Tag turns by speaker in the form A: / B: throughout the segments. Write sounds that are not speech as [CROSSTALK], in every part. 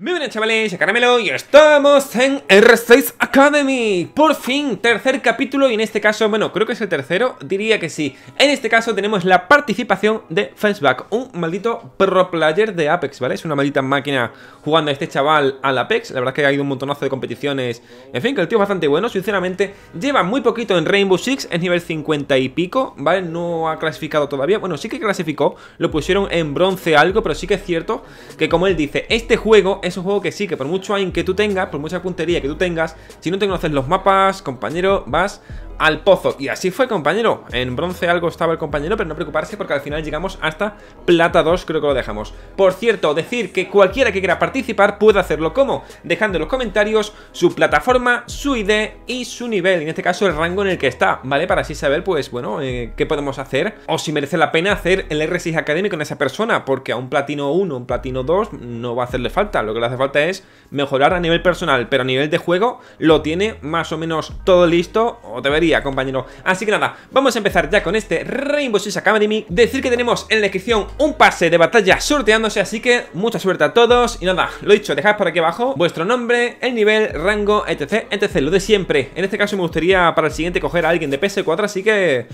A: Muy buenas chavales, Caramelo y estamos en R6 Academy Por fin, tercer capítulo y en este caso, bueno, creo que es el tercero, diría que sí En este caso tenemos la participación de Fenceback Un maldito pro player de Apex, ¿vale? Es una maldita máquina jugando a este chaval al Apex La verdad es que ha habido un montonazo de competiciones En fin, que el tío es bastante bueno, sinceramente Lleva muy poquito en Rainbow Six, es nivel 50 y pico, ¿vale? No ha clasificado todavía, bueno, sí que clasificó Lo pusieron en bronce algo, pero sí que es cierto que como él dice, este juego es un juego que sí, que por mucho aim que tú tengas, por mucha puntería que tú tengas, si no te conoces los mapas, compañero, vas al pozo. Y así fue, compañero. En bronce algo estaba el compañero, pero no preocuparse porque al final llegamos hasta plata 2, creo que lo dejamos. Por cierto, decir que cualquiera que quiera participar puede hacerlo como dejando en los comentarios su plataforma, su ID y su nivel, en este caso el rango en el que está, ¿vale? Para así saber, pues bueno, eh, qué podemos hacer o si merece la pena hacer el R6 académico con esa persona, porque a un platino 1, un platino 2 no va a hacerle falta, lo que le hace falta es mejorar a nivel personal, pero a nivel de juego lo tiene más o menos todo listo o debería compañero. Así que nada, vamos a empezar ya con este Rainbow Six Academy. Decir que tenemos en la descripción un pase de batalla sorteándose, así que mucha suerte a todos. Y nada, lo dicho, dejad por aquí abajo vuestro nombre, el nivel, rango, etc, etc, lo de siempre. En este caso me gustaría para el siguiente coger a alguien de PS4, así que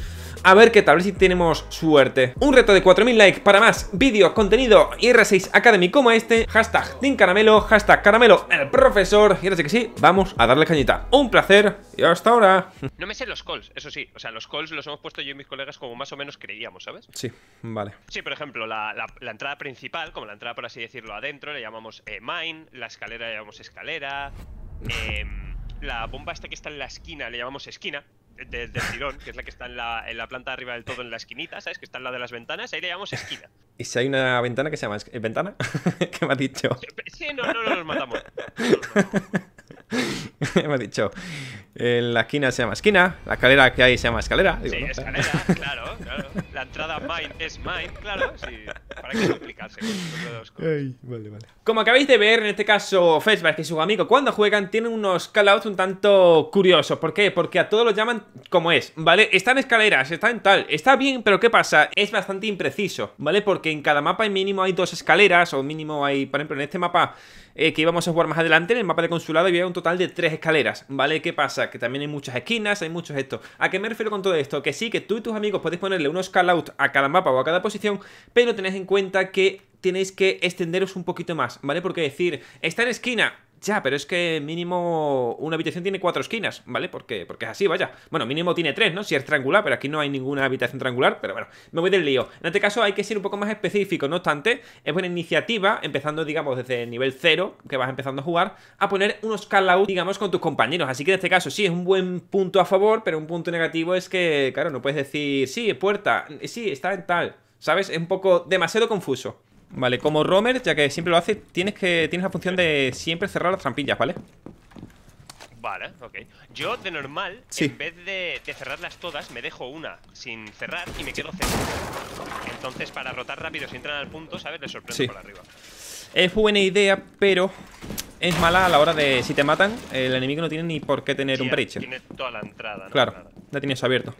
A: a ver qué tal, a ver si tenemos suerte. Un reto de 4000 likes para más vídeos, contenido y r 6 Academy como este, hashtag Team Caramelo, hashtag Caramelo el profesor, y ahora sí que sí, vamos a darle cañita. Un placer y hasta ahora. [LAUGHS]
B: No me sé los calls, eso sí, o sea, los calls los hemos puesto yo y mis colegas como más o menos creíamos, ¿sabes?
A: Sí, vale.
B: Sí, por ejemplo, la, entrada principal, como la entrada por así decirlo adentro, le llamamos eh, mine, la escalera le llamamos escalera, em, la bomba esta que está en la esquina le llamamos esquina del, tirón, que es la que está en la, en la, planta de arriba del todo, en la esquinita, ¿sabes? Que está en la de las ventanas, ahí le llamamos esquina.
A: [LAUGHS] ¿Y si hay una ventana que se llama ¿eh, ventana? [LAUGHS] ¿Qué me ha dicho? Sí, no, no, nos matamos. [LAUGHS] me ha dicho. En la esquina se llama esquina, la escalera que hay se llama escalera. sí, escalera, claro, claro entrada
B: mine es mine, claro, sí. ¿Para que complicarse?
A: vale, vale. Como acabáis de ver, en este caso, Facebook y su amigo, cuando juegan, tienen unos callouts un tanto curiosos. ¿Por qué? Porque a todos los llaman como es, ¿vale? Está en escaleras, está en tal, está bien, pero ¿qué pasa? Es bastante impreciso, ¿vale? Porque en cada mapa mínimo hay dos escaleras, o mínimo hay, por ejemplo, en este mapa eh, que íbamos a jugar más adelante, en el mapa de consulado había un total de tres escaleras, ¿vale? ¿Qué pasa? Que también hay muchas esquinas, hay muchos esto. ¿A qué me refiero con todo esto? Que sí, que tú y tus amigos podéis ponerle unos call a cada mapa o a cada posición, pero tenéis en cuenta que tenéis que extenderos un poquito más, ¿vale? Porque decir, está en esquina, ya, pero es que mínimo una habitación tiene cuatro esquinas, ¿vale? Porque, porque es así, vaya. Bueno, mínimo tiene tres, ¿no? Si es triangular, pero aquí no hay ninguna habitación triangular, pero bueno, me voy del lío. En este caso hay que ser un poco más específico, no obstante, es buena iniciativa, empezando, digamos, desde el nivel cero, que vas empezando a jugar, a poner unos call-out, digamos, con tus compañeros. Así que en este caso sí, es un buen punto a favor, pero un punto negativo es que, claro, no puedes decir, sí, puerta, sí, está en tal, ¿sabes? Es un poco demasiado confuso. Vale, como roamer, ya que siempre lo hace, tienes que tienes la función de siempre cerrar las trampillas, ¿vale?
B: Vale, ok. Yo, de normal, en vez de, cerrarlas todas, me dejo una sin cerrar y me quedo cerrada. Entonces, para rotar rápido, si entran al punto, ¿sabes? Les sorprendo por arriba.
A: Es buena idea, pero es mala a la hora de... Si te matan, el enemigo no tiene ni por qué tener un breacher. Tiene toda la entrada. ¿no? Claro, ya tienes abierto.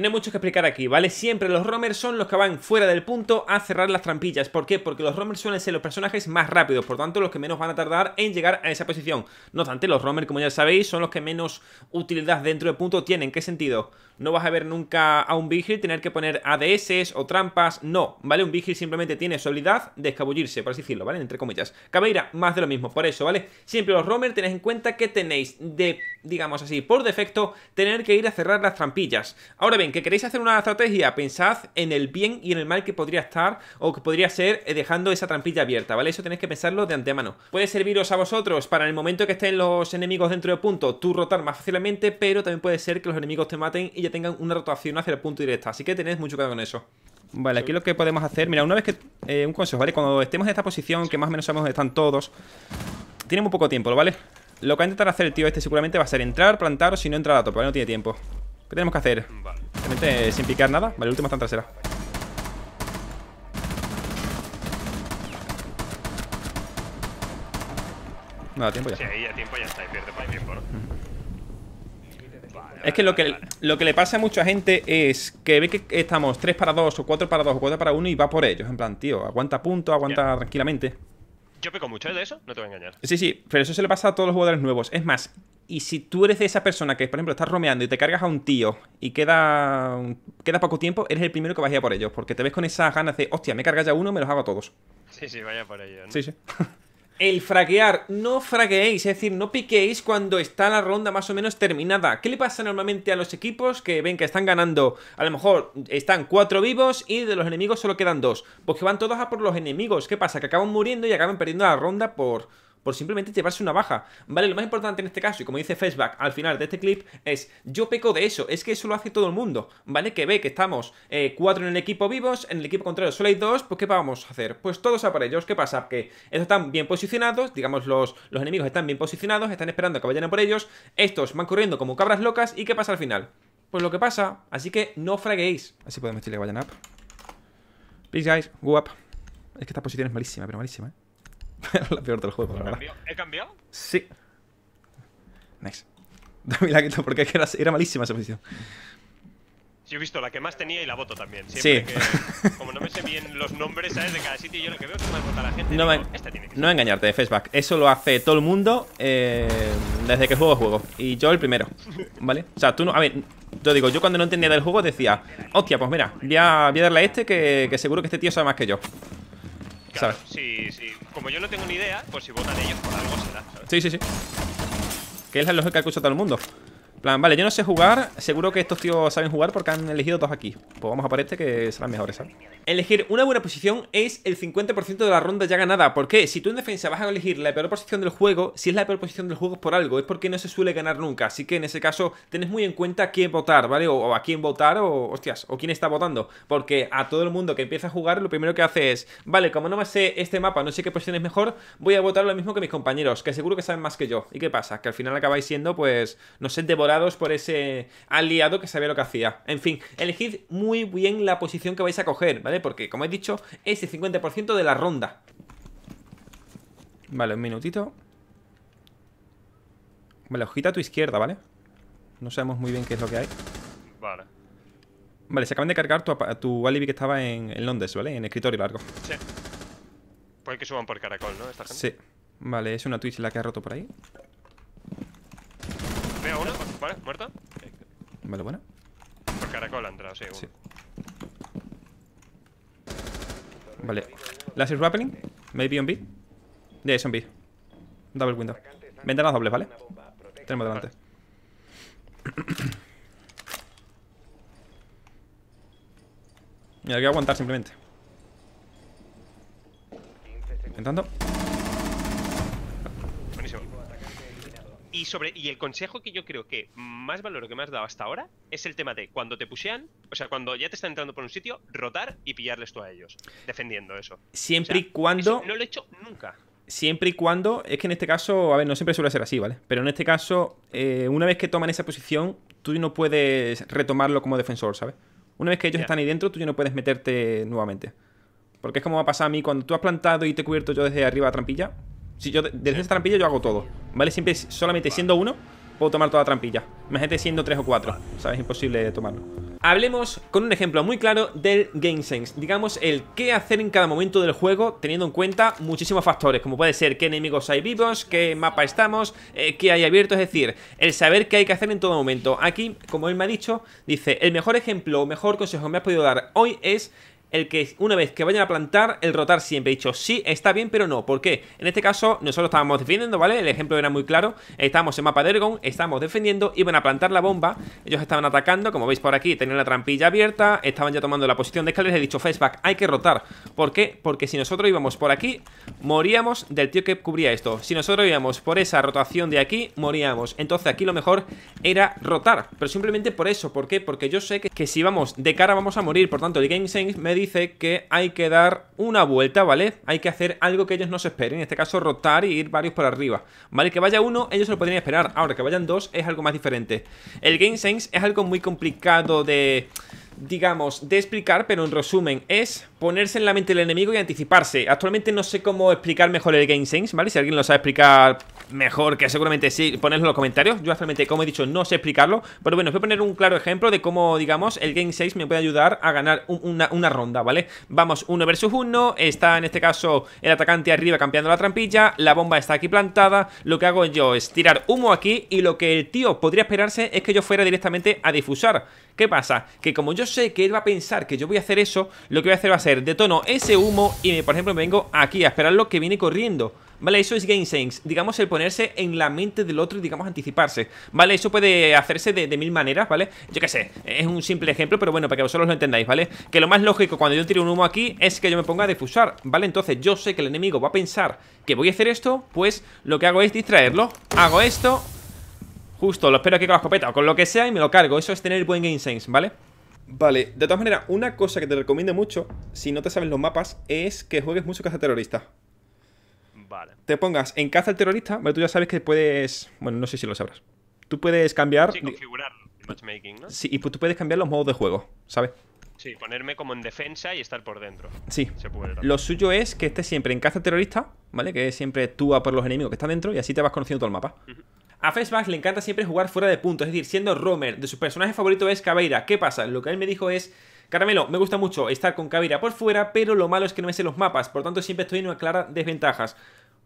A: No hay mucho que explicar aquí, ¿vale? Siempre los roamers son los que van fuera del punto a cerrar las trampillas. ¿Por qué? Porque los roamers suelen ser los personajes más rápidos, por tanto los que menos van a tardar en llegar a esa posición. No obstante, los roamers, como ya sabéis, son los que menos utilidad dentro del punto tienen. ¿Qué sentido? no vas a ver nunca a un vigil tener que poner ADS o trampas, no, ¿vale? Un vigil simplemente tiene su habilidad de escabullirse, por así decirlo, ¿vale? Entre comillas. Cabeira, más de lo mismo, por eso, ¿vale? Siempre los roamers tenéis en cuenta que tenéis de, digamos así, por defecto, tener que ir a cerrar las trampillas. Ahora bien, que queréis hacer una estrategia, pensad en el bien y en el mal que podría estar o que podría ser eh, dejando esa trampilla abierta, ¿vale? Eso tenéis que pensarlo de antemano. Puede serviros a vosotros para en el momento que estén los enemigos dentro de punto, tú rotar más fácilmente, pero también puede ser que los enemigos te maten y ya tengan una rotación hacia el punto directo Así que tenéis mucho cuidado con eso. Vale, aquí lo que podemos hacer, mira, una vez que... Eh, un consejo, ¿vale? Cuando estemos en esta posición, que más o menos sabemos están todos, tiene muy poco tiempo, ¿vale? Lo que va a intentar hacer el tío este seguramente va a ser entrar, plantar o si no entra la topa, ¿vale? No tiene tiempo. ¿Qué tenemos que hacer? Simplemente eh, sin picar nada. Vale, el último está en trasera. Nada, tiempo ya. Sí,
B: ahí a tiempo ya está y pierde pues, es que, lo,
A: que lo que le pasa a mucha gente es que ve que estamos 3 para 2 o 4 para 2 o 4 para 1 y va por ellos. En plan, tío, aguanta punto, aguanta tranquilamente.
B: Yo peco mucho ¿eh? de eso, no te voy a
A: engañar. Sí, sí, pero eso se le pasa a todos los jugadores nuevos. Es más, y si tú eres de esa persona que, por ejemplo, estás romeando y te cargas a un tío y queda, queda poco tiempo, eres el primero que va a por ellos, porque te ves con esas ganas de, hostia, me cargas ya uno, me los hago a todos.
B: Sí, sí, vaya por ellos. Sí, sí.
A: [LAUGHS] el fraquear, no fraqueéis, es decir, no piquéis cuando está la ronda más o menos terminada. ¿Qué le pasa normalmente a los equipos que ven que están ganando? A lo mejor están cuatro vivos y de los enemigos solo quedan dos. porque pues van todos a por los enemigos. ¿Qué pasa? Que acaban muriendo y acaban perdiendo la ronda por por simplemente llevarse una baja. Vale, lo más importante en este caso, y como dice Facebook al final de este clip, es yo peco de eso, es que eso lo hace todo el mundo, ¿vale? Que ve que estamos eh, cuatro en el equipo vivos, en el equipo contrario solo hay dos, pues ¿qué vamos a hacer? Pues todos a por ellos, ¿qué pasa? Que estos están bien posicionados, digamos los, enemigos están bien posicionados, están esperando a que vayan por ellos, estos van corriendo como cabras locas, ¿y qué pasa al final? Pues lo que pasa, así que no fraguéis. Así podemos decirle que vayan up. Peace guys, go Es que esta posición es malísima, pero malísima, ¿eh? la [LAUGHS] peor del juego, la verdad. ¿He cambiado? Sí. Nice. [LAUGHS] Dame la quito porque era, era malísima esa posición.
B: Yo he visto la que más tenía y la voto también. Siempre sí. Que, [LAUGHS] como no me sé bien los nombres, De cada sitio, yo lo que veo es que más vota la gente.
A: No, engañarte de Eso lo hace todo el mundo eh, desde que juego juego. Y yo el primero. ¿Vale? O sea, tú no. A ver, yo digo, yo cuando no entendía del juego decía, hostia, pues mira, voy a, darle a este que seguro que este tío sabe más que yo. Claro, Sí,
B: sí. Como yo no tengo ni idea, pues si votan ellos por algo
A: será. ¿sabes? Sí, sí, sí. Que es la lógica que usa todo el mundo plan, vale, yo no sé jugar. Seguro que estos tíos saben jugar porque han elegido dos aquí. Pues vamos a por este que serán mejores, ¿eh? ¿sabes? Elegir una buena posición es el 50% de la ronda ya ganada. ¿Por qué? Si tú en defensa vas a elegir la peor posición del juego, si es la peor posición del juego es por algo, es porque no se suele ganar nunca. Así que en ese caso tenés muy en cuenta quién votar, ¿vale? O, a quién votar o, hostias, o quién está votando. Porque a todo el mundo que empieza a jugar lo primero que hace es, vale, como no me sé este mapa, no sé qué posición es mejor, voy a votar lo mismo que mis compañeros, que seguro que saben más que yo. ¿Y qué pasa? Que al final acabáis siendo, pues, no sé, devorar por ese aliado que sabía lo que hacía. En fin, elegid muy bien la posición que vais a coger, ¿vale? Porque, como he dicho, es el 50% de la ronda. Vale, un minutito. Vale, ojita a tu izquierda, ¿vale? No sabemos muy bien qué es lo que hay. Vale. Vale, se acaban de cargar tu, tu alibi que estaba en, Londres, ¿vale? En escritorio largo.
B: Sí. Puede que suban por caracol, ¿no? Sí.
A: Vale, es una Twitch la que ha roto por ahí. ¿Muerto? Vale, bueno.
B: Por caracol ha entrado, sí,
A: Vale. las rappelling. Maybe on B. Yeah, on B. Double window. Ventanas dobles, ¿vale? Tenemos delante. Vale. Mira, hay que aguantar simplemente. Intentando.
B: Y, sobre, y el consejo que yo creo que más valor que me has dado hasta ahora es el tema de cuando te pushean, o sea, cuando ya te están entrando por un sitio, rotar y pillarles tú a ellos, defendiendo eso. Siempre y
A: cuando... no
B: lo he hecho nunca.
A: Siempre y cuando, es que en este caso, a ver, no siempre suele ser así, ¿vale? Pero en este caso, eh, una vez que toman esa posición, tú no puedes retomarlo como defensor, ¿sabes? Una vez que ellos están ahí dentro, tú ya no puedes meterte nuevamente. Porque es como va a pasar a mí, cuando tú has plantado y te he cubierto yo desde arriba trampilla, si yo desde esta trampilla yo hago todo, ¿vale? Siempre solamente siendo uno puedo tomar toda la trampilla. Imagínate siendo tres o cuatro, ¿sabes? Es imposible tomarlo. Hablemos con un ejemplo muy claro del Game Sense. Digamos, el qué hacer en cada momento del juego, teniendo en cuenta muchísimos factores, como puede ser qué enemigos hay vivos, qué mapa estamos, eh, qué hay abierto, es decir, el saber qué hay que hacer en todo momento. Aquí, como él me ha dicho, dice, el mejor ejemplo o mejor consejo que me ha podido dar hoy es el que una vez que vayan a plantar, el rotar siempre. He dicho, sí, está bien, pero no. ¿Por qué? En este caso, nosotros estábamos defendiendo, ¿vale? El ejemplo era muy claro. Estábamos en mapa de Ergon, estábamos defendiendo, iban a plantar la bomba. Ellos estaban atacando, como veis por aquí, tenían la trampilla abierta, estaban ya tomando la posición de les He dicho, fastback, hay que rotar. ¿Por qué? Porque si nosotros íbamos por aquí, moríamos del tío que cubría esto. Si nosotros íbamos por esa rotación de aquí, moríamos. Entonces aquí lo mejor era rotar. Pero simplemente por eso. ¿Por qué? Porque yo sé que, si vamos de cara vamos a morir. Por tanto, el game sense me dice que hay que dar una vuelta, ¿vale? Hay que hacer algo que ellos no se esperen, en este caso rotar y ir varios por arriba, ¿vale? Que vaya uno, ellos se lo podrían esperar, ahora que vayan dos es algo más diferente. El Game Sense es algo muy complicado de digamos, de explicar, pero en resumen, es ponerse en la mente del enemigo y anticiparse. Actualmente no sé cómo explicar mejor el Game Sense, ¿vale? Si alguien lo sabe explicar, mejor, que seguramente sí, ponedlo en los comentarios. Yo actualmente, como he dicho, no sé explicarlo, pero bueno, os voy a poner un claro ejemplo de cómo, digamos, el Game 6 me puede ayudar a ganar una, una, ronda, ¿vale? Vamos, uno versus uno, está en este caso el atacante arriba campeando la trampilla, la bomba está aquí plantada, lo que hago yo es tirar humo aquí y lo que el tío podría esperarse es que yo fuera directamente a difusar. ¿Qué pasa? Que como yo sé que él va a pensar que yo voy a hacer eso, lo que voy a hacer va a ser detono ese humo y, por ejemplo, me vengo aquí a esperar lo que viene corriendo. ¿vale? Eso es game sense, digamos el ponerse en la mente del otro y digamos anticiparse, ¿vale? Eso puede hacerse de, mil maneras, ¿vale? Yo qué sé, es un simple ejemplo, pero bueno, para que vosotros lo entendáis, ¿vale? Que lo más lógico cuando yo tiro un humo aquí es que yo me ponga a defusar, ¿vale? Entonces yo sé que el enemigo va a pensar que voy a hacer esto, pues lo que hago es distraerlo, hago esto... Justo, lo espero aquí con la escopeta o con lo que sea y me lo cargo. Eso es tener buen game sense, ¿vale? Vale, de todas maneras, una cosa que te recomiendo mucho, si no te sabes los mapas, es que juegues mucho caza terrorista. Te pongas en caza al terrorista, pero tú ya sabes que puedes. Bueno, no sé si lo sabrás. Tú puedes cambiar. Sí, configurar matchmaking, ¿no? Sí, y tú puedes cambiar los modos de juego, ¿sabes?
B: Sí, ponerme como en defensa y estar por dentro.
A: Sí. lo suyo es que estés siempre en caza terrorista, ¿vale? Que siempre tú a por los enemigos que están dentro y así te vas conociendo todo el mapa. A Flashback le encanta siempre jugar fuera de punto, es decir, siendo Romer, de su personaje favorito es Caveira. ¿Qué pasa? Lo que él me dijo es. Caramelo, me gusta mucho estar con Caveira por fuera, pero lo malo es que no me sé los mapas, por lo tanto siempre estoy en una clara desventajas.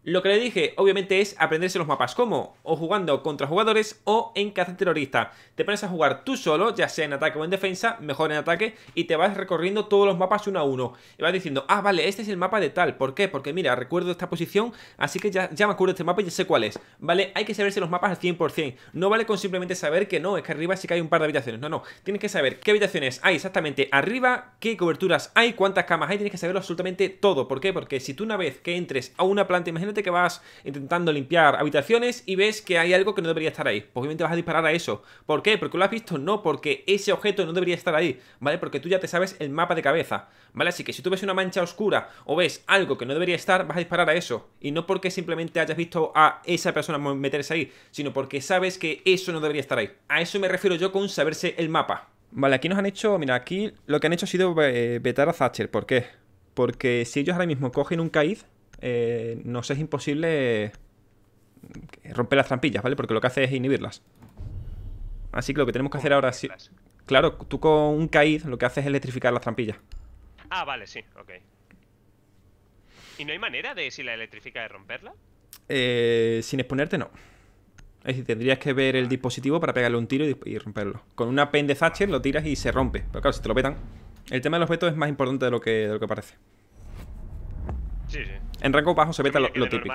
A: Lo que le dije, obviamente, es aprenderse los mapas. ¿Cómo? O jugando contra jugadores o en caza terrorista. Te pones a jugar tú solo, ya sea en ataque o en defensa, mejor en ataque, y te vas recorriendo todos los mapas uno a uno. Y vas diciendo, ah, vale, este es el mapa de tal. ¿Por qué? Porque mira, recuerdo esta posición, así que ya, ya me acuerdo de este mapa y ya sé cuál es. ¿Vale? Hay que saberse los mapas al 100%. No vale con simplemente saber que no, es que arriba sí que hay un par de habitaciones. No, no. Tienes que saber qué habitaciones hay exactamente arriba, qué coberturas hay, cuántas camas hay. Tienes que saberlo absolutamente todo. ¿Por qué? Porque si tú una vez que entres a una planta, imagínate que vas intentando limpiar habitaciones y ves que hay algo que no debería estar ahí. Pues obviamente vas a disparar a eso. ¿Por qué? ¿Porque lo has visto? No, porque ese objeto no debería estar ahí, ¿vale? Porque tú ya te sabes el mapa de cabeza, ¿vale? Así que si tú ves una mancha oscura o ves algo que no debería estar, vas a disparar a eso. Y no porque simplemente hayas visto a esa persona meterse ahí, sino porque sabes que eso no debería estar ahí. A eso me refiero yo con saberse el mapa. Vale, aquí nos han hecho, mira, aquí lo que han hecho ha sido eh, vetar a Thatcher. ¿Por qué? Porque si ellos ahora mismo cogen un caíz eh, nos es imposible romper las trampillas, ¿vale? Porque lo que hace es inhibirlas. Así que lo que tenemos que hacer ahora... Si... Claro, tú con un caíd lo que haces es electrificar las trampillas.
B: Ah, vale, sí, ok. ¿Y no hay manera de, si la electrifica, de romperla?
A: Eh, sin exponerte, no. Es decir, tendrías que ver el ah. dispositivo para pegarle un tiro y, romperlo. Con una pen de Thatcher lo tiras y se rompe. Pero claro, si te lo petan. El tema de los vetos es más importante de lo que, de lo que parece. Sí, sí. En rango bajo se beta lo, típico.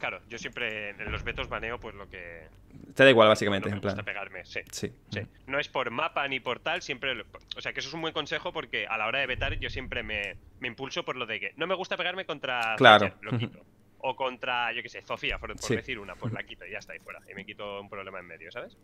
B: claro, yo siempre en los betos baneo pues lo que...
A: Te da igual, básicamente, en plan. Gusta
B: pegarme, sí, No es por mapa ni por tal, siempre... o sea, que eso es un buen consejo porque a la hora de vetar yo siempre me, impulso por lo de que no me gusta pegarme contra... Claro. o contra, yo qué sé, Sofía, por, decir una, pues la quito y ya está ahí fuera. Y me quito un problema en medio, ¿sabes?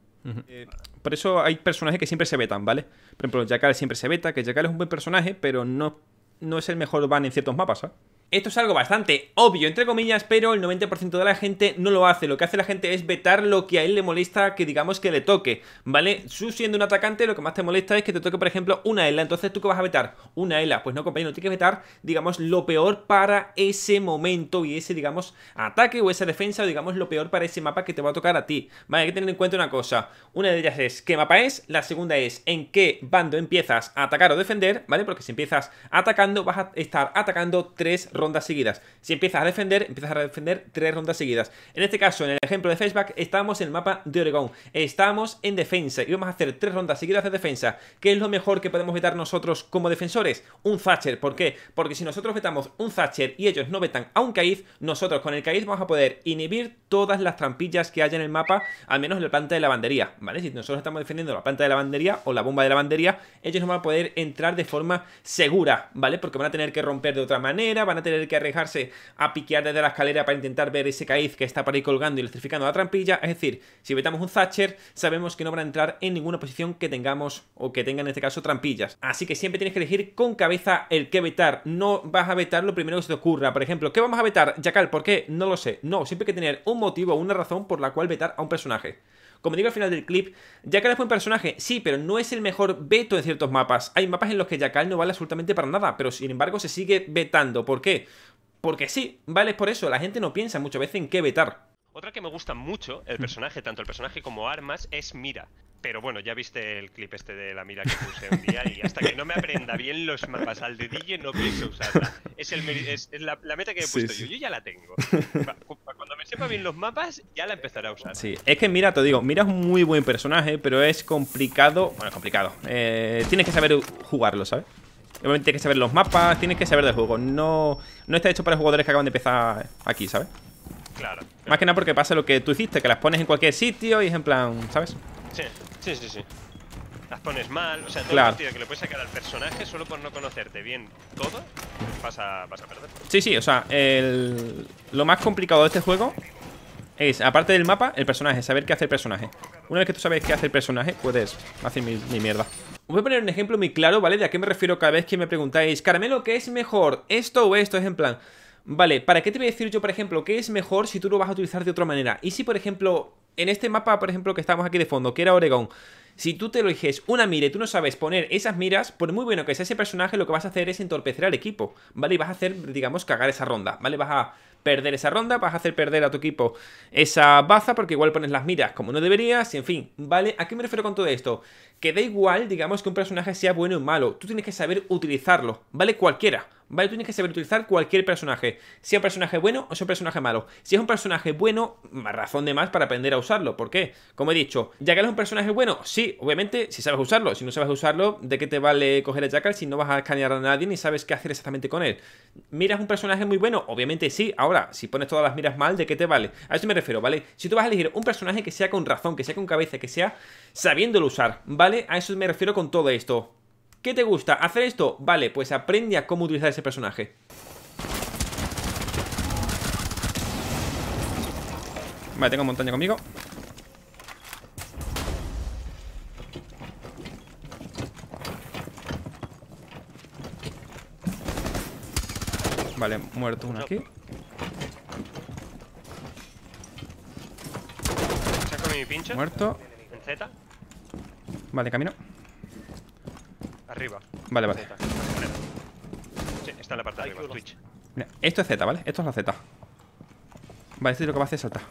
B: Eh,
A: por eso hay personajes que siempre se vetan, ¿vale? Por ejemplo, Jackal siempre se veta, que Jackal es un buen personaje, pero no, no es el mejor ban en ciertos mapas, ¿sabes? Esto es algo bastante obvio, entre comillas, pero el 90% de la gente no lo hace. Lo que hace la gente es vetar lo que a él le molesta que digamos que le toque, ¿vale? Tú siendo un atacante, lo que más te molesta es que te toque, por ejemplo, una ELA. Entonces, ¿tú qué vas a vetar? Una ELA. Pues no, compañero, tienes que vetar, digamos, lo peor para ese momento y ese, digamos, ataque o esa defensa o, digamos, lo peor para ese mapa que te va a tocar a ti. Vale, hay que tener en cuenta una cosa. Una de ellas es qué mapa es, la segunda es en qué bando empiezas a atacar o defender, ¿vale? Porque si empiezas atacando, vas a estar atacando tres rondas seguidas. Si empiezas a defender, empiezas a defender tres rondas seguidas. En este caso, en el ejemplo de faceback, estamos en el mapa de Oregón. Estamos en defensa y vamos a hacer tres rondas seguidas de defensa. que es lo mejor que podemos vetar nosotros como defensores? Un Thatcher. ¿Por qué? Porque si nosotros vetamos un Thatcher y ellos no vetan a un Caiz, nosotros con el Caiz vamos a poder inhibir todas las trampillas que haya en el mapa, al menos en la planta de lavandería, ¿vale? Si nosotros estamos defendiendo la planta de lavandería o la bomba de lavandería, ellos no van a poder entrar de forma segura, ¿vale? Porque van a tener que romper de otra manera, van a tener que arriesgarse a piquear desde la escalera para intentar ver ese caíz que está para ir colgando y electrificando la trampilla. Es decir, si vetamos un Thatcher, sabemos que no van a entrar en ninguna posición que tengamos o que tenga en este caso trampillas. Así que siempre tienes que elegir con cabeza el que vetar. No vas a vetar lo primero que se te ocurra. Por ejemplo, ¿qué vamos a vetar? Jackal, ¿por qué? No lo sé. No, siempre hay que tener un motivo o una razón por la cual vetar a un personaje. Como digo al final del clip, Jackal es buen personaje, sí, pero no es el mejor veto en ciertos mapas. Hay mapas en los que Jackal no vale absolutamente para nada, pero sin embargo se sigue vetando. ¿Por qué? Porque sí, vale por eso, la gente no piensa muchas veces en qué vetar.
B: Otra que me gusta mucho, el mm. personaje, tanto el personaje como armas, es Mira. Pero bueno, ya viste el clip este de la mira que puse un día y hasta que no me aprenda bien los mapas al DJ no pienso usarla. Es, el, la, meta que he puesto yo, yo ya la tengo. [LAUGHS] Cuando me sepa bien los mapas ya la empezaré a usar. Sí,
A: es que mira, te digo, mira es un muy buen personaje, pero es complicado, bueno, es complicado. Eh, tienes que saber jugarlo, ¿sabes? Obviamente tienes que saber los mapas, tienes que saber del juego. No, no está hecho para jugadores que acaban de empezar aquí, ¿sabes? Claro, Más que nada porque pasa lo que tú hiciste, que las pones en cualquier sitio y es en plan, ¿sabes?
B: Sí, sí, sí, sí. Las pones mal, o sea, todo claro. el que le puedes sacar al personaje solo por no conocerte bien todo, vas a, perder.
A: Sí, sí, o sea, el... lo más complicado de este juego es, aparte del mapa, el personaje, saber qué hace el personaje. Una vez que tú sabes qué hace el personaje, puedes hacer mi, mierda. voy a poner un ejemplo muy claro, ¿vale? De a qué me refiero cada vez que me preguntáis, Caramelo, ¿qué es mejor? ¿Esto o esto? Es en plan, Vale, ¿para qué te voy a decir yo, por ejemplo, qué es mejor si tú lo vas a utilizar de otra manera? Y si, por ejemplo, en este mapa, por ejemplo, que estamos aquí de fondo, que era Oregón, si tú te lo eliges una mira y tú no sabes poner esas miras, por muy bueno que sea ese personaje, lo que vas a hacer es entorpecer al equipo, ¿vale? Y vas a hacer, digamos, cagar esa ronda, ¿vale? Vas a perder esa ronda, vas a hacer perder a tu equipo esa baza porque igual pones las miras como no deberías, en fin, ¿vale? ¿A qué me refiero con todo esto? Que da igual, digamos, que un personaje sea bueno o malo, tú tienes que saber utilizarlo, ¿vale? Cualquiera, ¿Vale? Tú tienes que saber utilizar cualquier personaje. Sea un personaje bueno o sea un personaje malo. Si es un personaje bueno, razón de más para aprender a usarlo. ¿Por qué? Como he dicho, ya que es un personaje bueno? Sí, obviamente, si sabes usarlo. Si no sabes usarlo, ¿de qué te vale coger el Jackal si no vas a escanear a nadie ni sabes qué hacer exactamente con él? ¿Miras un personaje muy bueno? Obviamente sí. Ahora, si pones todas las miras mal, ¿de qué te vale? A eso me refiero, ¿vale? Si tú vas a elegir un personaje que sea con razón, que sea con cabeza, que sea sabiéndolo usar, ¿vale? A eso me refiero con todo esto. ¿Qué te gusta? ¿Hacer esto? Vale, pues aprende a cómo utilizar ese personaje. Vale, tengo montaña conmigo Vale, muerto uno aquí Muerto Vale, camino
B: Arriba. Vale, vale. está en la parte de arriba, Twitch.
A: esto es Z, ¿vale? Esto es la Z. Vale, esto es lo que va a hacer es saltar.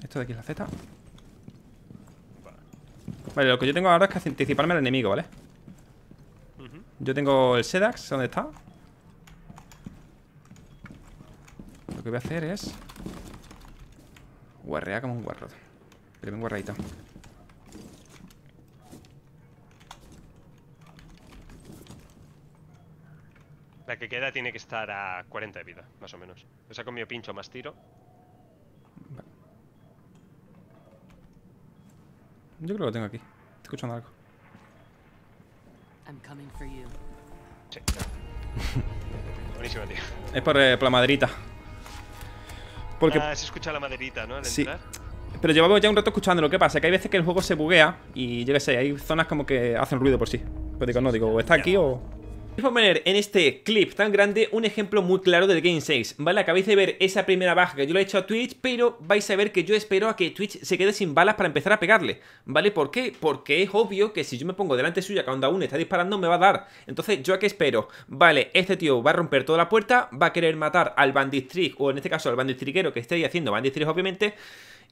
A: Esto de aquí es la Z. Vale, lo que yo tengo ahora es que anticiparme al enemigo, ¿vale? Yo tengo el Sedax, ¿dónde está? Lo que voy a hacer es guarrea como un guarro. Pero un
B: La que queda tiene que estar a 40 de vida, más o menos. O sea, con mi pincho más tiro.
A: Yo creo que lo tengo aquí. Estoy escuchando algo. [LAUGHS] Buenísimo, tío. Es por, eh, por la madrita. Porque... Ah, se escucha la maderita, ¿no? sí. Pero llevamos ya un rato escuchando. Lo que pasa que hay veces que el juego se buguea y yo qué sé, hay zonas como que hacen ruido por sí. Pero pues digo, no, digo, o está aquí o. Voy a poner en este clip tan grande un ejemplo muy claro del Game 6, ¿vale? Acabáis de ver esa primera baja que yo le he hecho a Twitch, pero vais a ver que yo espero a que Twitch se quede sin balas para empezar a pegarle, ¿vale? ¿Por qué? Porque es obvio que si yo me pongo delante suya cuando aún está disparando me va a dar. Entonces, ¿yo a qué espero? Vale, este tío va a romper toda la puerta, va a querer matar al bandit trick o en este caso al bandit triquero que esté haciendo bandit Trick, obviamente...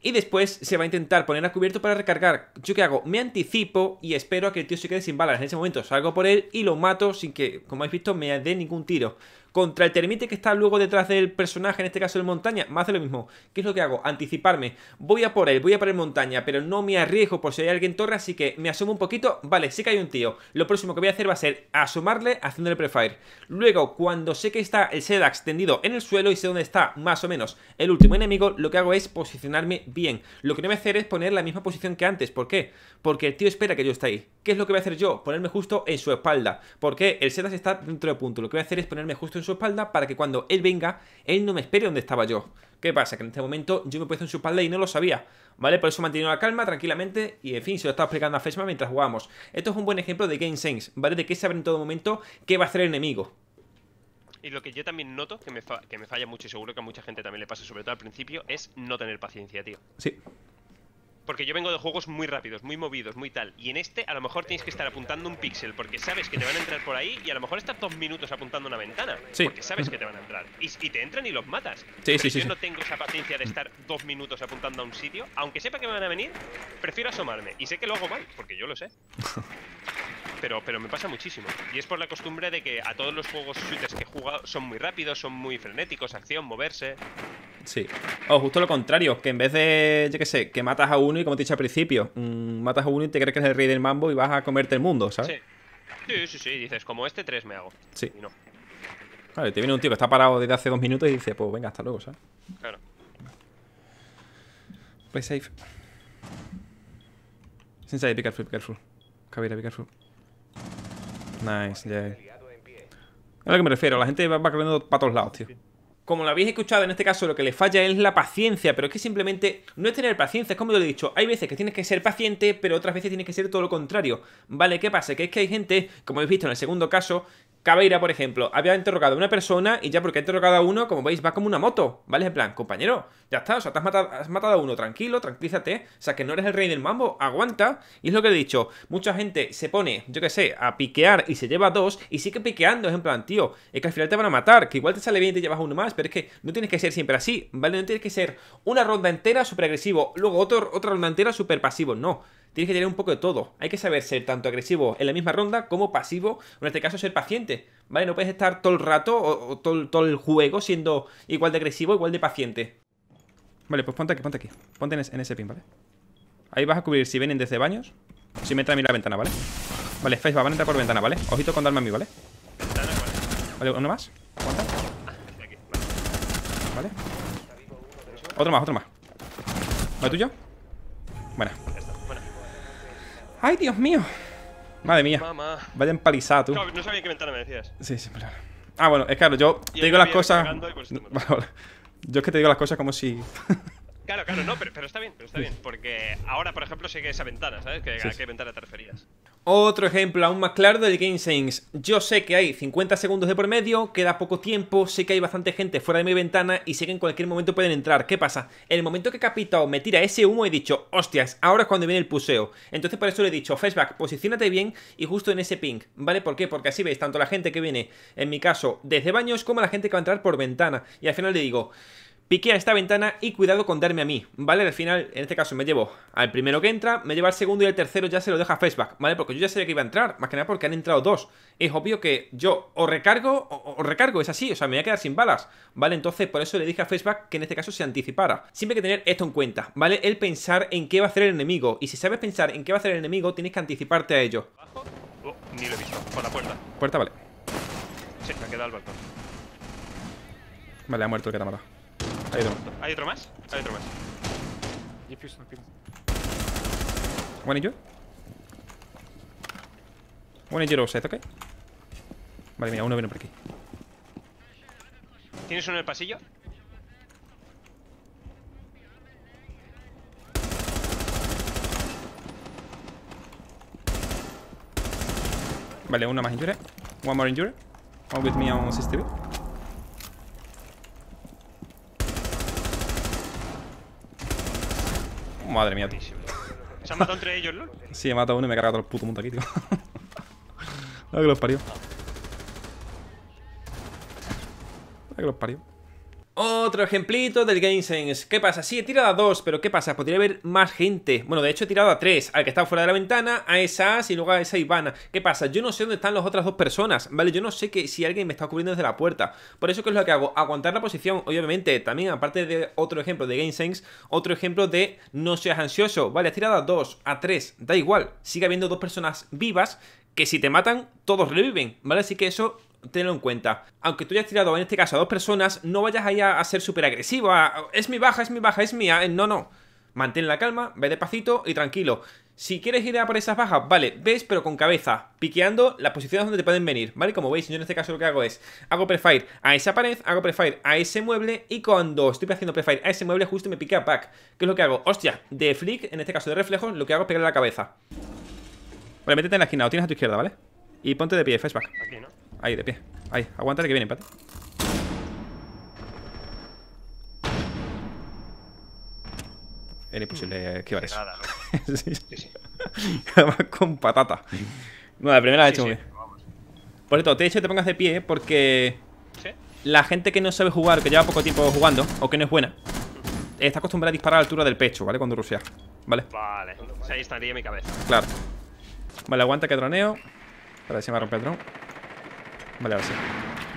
A: Y después se va a intentar poner a cubierto para recargar. ¿Yo qué hago? Me anticipo y espero a que el tío se quede sin balas. En ese momento salgo por él y lo mato sin que, como habéis visto, me dé ningún tiro. Contra el termite que está luego detrás del personaje, en este caso el montaña, me hace lo mismo. ¿Qué es lo que hago? Anticiparme. Voy a por él, voy a por el montaña, pero no me arriesgo por si hay alguien torre, así que me asomo un poquito. Vale, sí que hay un tío. Lo próximo que voy a hacer va a ser asomarle haciéndole prefire. Luego, cuando sé que está el Sedax tendido en el suelo y sé dónde está más o menos el último enemigo, lo que hago es posicionarme bien. Lo que no voy a hacer es poner la misma posición que antes. ¿Por qué? Porque el tío espera que yo esté ahí. ¿Qué es lo que voy a hacer yo? Ponerme justo en su espalda. Porque el Sedax está dentro de punto. Lo que voy a hacer es ponerme justo su espalda para que cuando él venga, él no me espere donde estaba yo. ¿Qué pasa? Que en este momento yo me puse en su espalda y no lo sabía, ¿vale? Por eso mantiene la calma tranquilamente y, en fin, se lo estaba explicando a Fesma mientras jugamos Esto es un buen ejemplo de Game Sense, ¿vale? De que saber en todo momento qué va a hacer el enemigo.
B: Y lo que yo también noto, que me, que me falla mucho y seguro que a mucha gente también le pasa, sobre todo al principio, es no tener paciencia, tío. Sí porque yo vengo de juegos muy rápidos, muy movidos, muy tal. Y en este a lo mejor tienes que estar apuntando un pixel porque sabes que te van a entrar por ahí y a lo mejor estás dos minutos apuntando una ventana sí. porque sabes que te van a entrar. Y, te entran y los matas. Sí, Pero sí, yo no tengo esa paciencia de estar dos minutos apuntando a un sitio. Aunque sepa que me van a venir, prefiero asomarme. Y sé que lo hago mal, porque yo lo sé. [LAUGHS] pero, me pasa muchísimo. Y es por la costumbre de que a todos los juegos suites que he jugado son muy rápidos, son muy frenéticos, acción, moverse.
A: Sí. O justo lo contrario, que en vez de, yo qué sé, que matas a uno y como te he dicho al principio, mm, matas a uno y te crees que eres el rey del mambo y vas a comerte el mundo, ¿sabes? Sí.
B: Sí, sí, sí, dices, como este tres me hago.
A: Sí. Y no. Claro, te viene un tío que está parado desde hace dos minutos y dice, pues venga, hasta luego, ¿sabes? Claro. Play safe. sin be careful, be careful. Nice, yeah. A lo que me refiero, la gente va, corriendo para todos lados, tío. Como lo habéis escuchado, en este caso lo que le falla es la paciencia, pero es que simplemente no es tener paciencia, es como yo lo he dicho, hay veces que tienes que ser paciente, pero otras veces tienes que ser todo lo contrario. Vale, ¿qué pasa? Que es que hay gente, como habéis visto en el segundo caso, Cabeira, por ejemplo, había interrogado a una persona y ya porque ha interrogado a uno, como veis, va como una moto, ¿vale? En plan, compañero, ya está, o sea, te has matado, has matado a uno, tranquilo, tranquilízate, o sea, que no eres el rey del mambo, aguanta. Y es lo que he dicho, mucha gente se pone, yo qué sé, a piquear y se lleva dos y sigue piqueando, es en plan, tío, es que al final te van a matar, que igual te sale bien y te llevas uno más, pero es que no tienes que ser siempre así, ¿vale? No tienes que ser una ronda entera súper agresivo, luego otro, otra ronda entera súper pasivo, no tienes que tener un poco de todo. Hay que saber ser tanto agresivo en la misma ronda como pasivo, en este caso ser paciente, ¿vale? No puedes estar todo el rato o, todo, el juego siendo igual de agresivo, igual de paciente. Vale, pues ponte aquí, ponte aquí. Ponte en, ese pin, ¿vale? Ahí vas a cubrir si vienen desde baños, si me entra a mí la ventana, ¿vale? Vale, Face va, van a entrar por ventana, ¿vale? Ojito con darme a mí, ¿vale? vale. uno más. Vale. Otro más, otro más. ¿No tuyo? Bueno. ¡Ay, Dios mío! Madre mía. Vaya empalizada, tú. no
B: sabía qué ventana me decías.
A: Sí, sí, claro. Ah, bueno, es claro, yo te digo las cosas. [LAUGHS] Yo es que te digo las cosas como si. [LAUGHS]
B: claro, claro, no, pero, está bien, pero está bien. Porque ahora, por ejemplo, sigue que esa ventana, ¿sabes? Que, sí, ¿A qué ventana te referías?
A: Otro ejemplo aún más claro del Game Sense. Yo sé que hay 50 segundos de por medio, queda poco tiempo, sé que hay bastante gente fuera de mi ventana y sé que en cualquier momento pueden entrar. ¿Qué pasa? El momento que o me tira ese humo he dicho, hostias, ahora es cuando viene el puseo. Entonces por eso le he dicho, Facebook, posicionate bien y justo en ese ping, ¿vale? ¿Por qué? Porque así veis tanto la gente que viene, en mi caso, desde baños como la gente que va a entrar por ventana. Y al final le digo... Piqué a esta ventana y cuidado con darme a mí, ¿vale? Al final, en este caso, me llevo al primero que entra, me lleva al segundo y el tercero ya se lo deja Facebook, ¿vale? Porque yo ya sabía que iba a entrar, más que nada porque han entrado dos. Es obvio que yo o recargo o, recargo, es así, o sea, me voy a quedar sin balas, ¿vale? Entonces, por eso le dije a Facebook que en este caso se anticipara. Siempre hay que tener esto en cuenta, ¿vale? El pensar en qué va a hacer el enemigo. Y si sabes pensar en qué va a hacer el enemigo, tienes que anticiparte a ello. Oh,
B: ni por la puerta. Puerta, vale. ha el
A: Vale, ha muerto el que hay otro. ¿Hay otro más?
B: Hay otro más. Diffuse y ping.
A: One in yo, One in your ¿ok? Vale, mira, uno viene por aquí.
B: ¿Tienes uno en el pasillo?
A: Vale, uno más injure. One more injure. One with me on system. Madre mía, tío. ¿Se han matado entre ellos, LOL? Sí, he matado uno y me he cargado todo el puto mundo aquí, tío. [LAUGHS] Ay, que los parió. No que los parió. Otro ejemplito del sense, ¿Qué pasa? Sí, he tirado a dos, pero ¿qué pasa? Podría haber más gente. Bueno, de hecho he tirado a tres. Al que está fuera de la ventana, a esa y luego a esa Ivana. ¿Qué pasa? Yo no sé dónde están las otras dos personas, ¿vale? Yo no sé que si alguien me está cubriendo desde la puerta. Por eso, ¿qué es lo que hago? Aguantar la posición, obviamente. También, aparte de otro ejemplo de sense otro ejemplo de no seas ansioso. Vale, He tirado a dos, a tres, da igual. Sigue habiendo dos personas vivas que si te matan, todos reviven, ¿vale? Así que eso tenlo en cuenta. Aunque tú hayas tirado en este caso a dos personas, no vayas ahí a, ser súper agresivo. es mi baja, es mi baja, es mía. Eh, no, no. Mantén la calma, ve despacito y tranquilo. Si quieres ir a por esas bajas, vale, ves pero con cabeza, piqueando las posiciones donde te pueden venir, ¿vale? Como veis, yo en este caso lo que hago es, hago prefire a esa pared, hago prefire a ese mueble y cuando estoy haciendo prefire a ese mueble justo me a back. ¿Qué es lo que hago? Hostia, de flick, en este caso de reflejo, lo que hago es pegarle la cabeza. Vale, métete en la esquina, o tienes a tu izquierda, ¿vale? Y ponte de pie, flashback. ¿no? Ahí, de pie. Ahí, aguántale que viene empate. Era imposible mm. esquivar eso. Nada, ¿no? [LAUGHS] sí. sí, con patata. Bueno, la primera la he hecho muy bien. Por esto, te he dicho que te pongas de pie porque la gente que no sabe jugar, que lleva poco tiempo jugando o que no es buena, está acostumbrada a disparar a altura del pecho, ¿vale? Cuando rusia ¿Vale?
B: Vale, o sea, ahí estaría mi cabeza. Claro.
A: Vale, aguanta que droneo. Para ver si me rompe el drone Vale, ahora sí.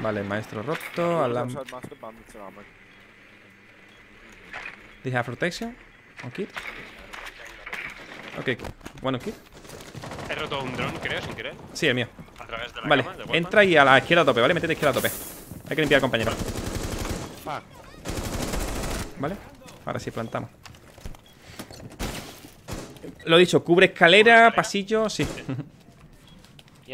A: Vale, maestro roto. Alam... Dije have protection. Un kit. Ok, bueno, kit.
B: He roto un drone, creo, sin querer.
A: Sí, el mío. A través de la Vale, entra y a la izquierda a tope, ¿vale? Métete a izquierda a tope. Hay que limpiar, compañero. Vale, ahora sí plantamos. Lo dicho, cubre escalera, pasillo, sí. [LAUGHS] Y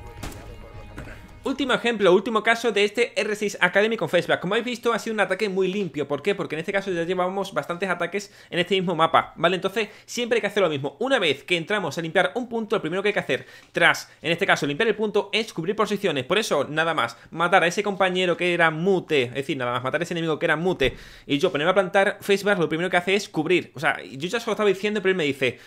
A: Último ejemplo, último caso de este R6 Academy con flashback. Como habéis visto, ha sido un ataque muy limpio. ¿Por qué? Porque en este caso ya llevábamos bastantes ataques en este mismo mapa, ¿vale? Entonces, siempre hay que hacer lo mismo. Una vez que entramos a limpiar un punto, lo primero que hay que hacer, tras, en este caso, limpiar el punto, es cubrir posiciones. Por eso, nada más, matar a ese compañero que era mute, es decir, nada más, matar a ese enemigo que era mute, y yo ponerme a plantar, flashback lo primero que hace es cubrir. O sea, yo ya se lo estaba diciendo, pero él me dice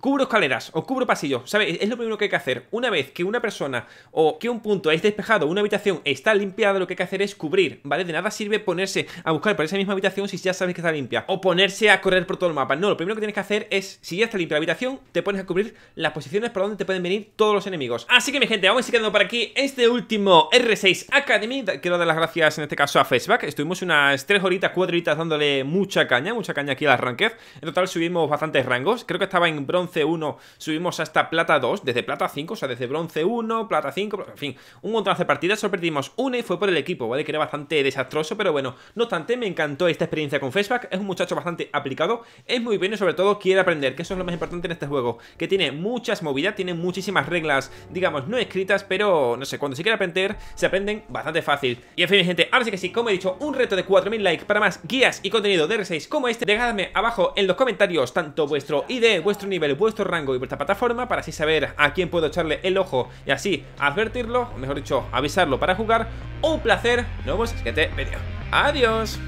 A: cubro escaleras o cubro pasillos, ¿sabes? Es lo primero que hay que hacer. Una vez que una persona o que un punto es despejado, una habitación está limpiada, lo que hay que hacer es cubrir, ¿vale? De nada sirve ponerse a buscar por esa misma habitación si ya sabes que está limpia. O ponerse a correr por todo el mapa. No, lo primero que tienes que hacer es, si ya está limpia la habitación, te pones a cubrir las posiciones por donde te pueden venir todos los enemigos. Así que, mi gente, vamos a ir quedando por aquí este último R6 Academy. Quiero dar las gracias en este caso a Facebook Estuvimos unas 3 horitas, 4 horitas dándole mucha caña, mucha caña aquí al arranquez En total subimos bastantes rangos. Creo que estaba en bronce bronce 1 subimos hasta plata 2, desde plata 5, o sea, desde bronce 1, plata 5, en fin, un montón de partidas, solo perdimos una y fue por el equipo, ¿vale? Que era bastante desastroso, pero bueno, no obstante, me encantó esta experiencia con Flashback, es un muchacho bastante aplicado, es muy bueno y sobre todo quiere aprender, que eso es lo más importante en este juego, que tiene muchas movidas, tiene muchísimas reglas, digamos, no escritas, pero no sé, cuando se quiere aprender, se aprenden bastante fácil. Y en fin, gente, ahora sí que sí, como he dicho, un reto de 4.000 likes para más guías y contenido de R6 como este, dejadme abajo en los comentarios tanto vuestro ID, vuestro nivel, vuestro rango y vuestra plataforma para así saber a quién puedo echarle el ojo y así advertirlo, o mejor dicho, avisarlo para jugar. Un placer, nos vemos en el siguiente vídeo. ¡Adiós!